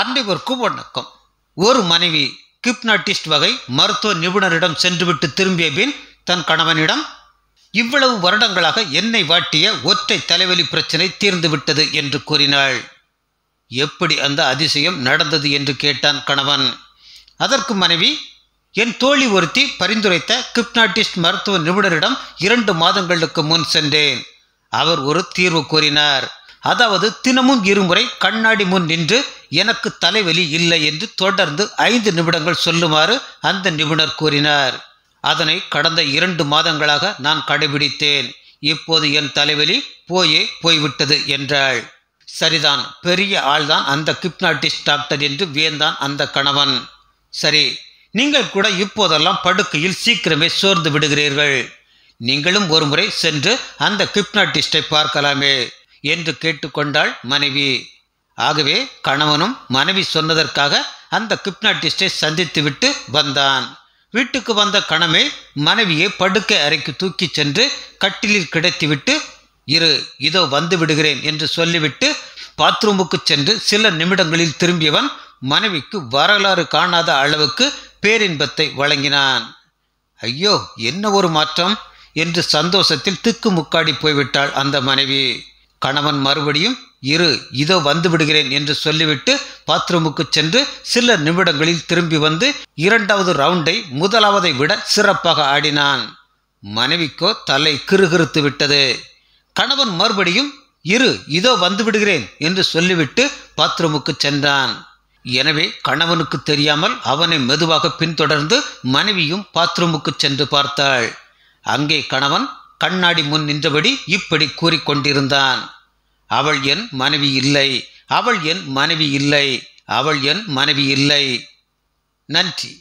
அன்றைக்கு வணக்கம் ஒரு மனைவி கிப்னாட்டிஸ்ட் வகை மருத்துவ நிபுணரிடம் சென்றுவிட்டு திரும்பிய பின் தன் கணவனிடம் இவ்வளவு வருடங்களாக என்னை வாட்டிய ஒற்றை தலைவலி பிரச்சனை தீர்ந்துவிட்டது என்று கூறினாள் எப்படி அந்த அதிசயம் நடந்தது என்று கேட்டான் கணவன் அதற்கு மனைவி என் தோழி ஒருத்தி பரிந்துரைத்த கிப்னாட்டிஸ்ட் மருத்துவ நிபுணரிடம் இரண்டு மாதங்களுக்கு முன் சென்றேன் அவர் ஒரு தீர்வு கூறினார் அதாவது தினமும் இருமுறை கண்ணாடி முன் நின்று எனக்கு தலைவலி இல்லை என்று தொடர்ந்து ஐந்து நிமிடங்கள் சொல்லுமாறு அந்த நிபுணர் கூறினார் அதனை கடந்த இரண்டு மாதங்களாக நான் கடைபிடித்தேன் இப்போது என் தலைவலி போயே போய்விட்டது என்றாள் சரிதான் பெரிய ஆள்தான் அந்த கிப்னாட்டிஸ்ட் டாக்டர் என்று வியந்தான் அந்த கணவன் சரி நீங்கள் கூட இப்போதெல்லாம் படுக்கையில் சீக்கிரமே சோர்ந்து விடுகிறீர்கள் நீங்களும் ஒருமுறை சென்று அந்த கிப்னாட்டிஸ்டை பார்க்கலாமே என்று கேட்டுக்கொண்டாள் மனைவி ஆகவே கணவனும் மனைவி சொன்னதற்காக அந்த கிப்னாட்டிஸ்டை சந்தித்துவிட்டு வந்தான் வீட்டுக்கு வந்த கணமே மனைவியை படுக்கை அறைக்கு தூக்கிச் சென்று கட்டிலில் கிடைத்துவிட்டு இரு இதோ வந்து விடுகிறேன் என்று சொல்லிவிட்டு பாத்ரூமுக்கு சென்று சில நிமிடங்களில் திரும்பியவன் மனைவிக்கு வரலாறு காணாத அளவுக்கு பேரின்பத்தை வழங்கினான் ஐயோ என்ன ஒரு மாற்றம் என்று சந்தோஷத்தில் திக்கு முக்காடி போய்விட்டாள் அந்த மனைவி கணவன் மறுபடியும் இரு இதோ வந்து விடுகிறேன் என்று சொல்லிவிட்டு பாத்ரூமுக்கு சென்று சில நிமிடங்களில் திரும்பி வந்து இரண்டாவது ரவுண்டை முதலாவதை விட சிறப்பாக ஆடினான் மனைவிக்கோ தலை கிருகிருத்து விட்டது கணவன் மறுபடியும் இரு இதோ வந்து விடுகிறேன் என்று சொல்லிவிட்டு பாத்ரூமுக்கு சென்றான் எனவே கணவனுக்கு தெரியாமல் அவனை மெதுவாக பின்தொடர்ந்து மனைவியும் பாத்ரூமுக்கு சென்று பார்த்தாள் அங்கே கணவன் கண்ணாடி முன் நின்றபடி இப்படி கூறிக்கொண்டிருந்தான் அவள் என் மனைவி இல்லை அவள் என் மனைவி இல்லை அவள் என் மனைவி இல்லை நன்றி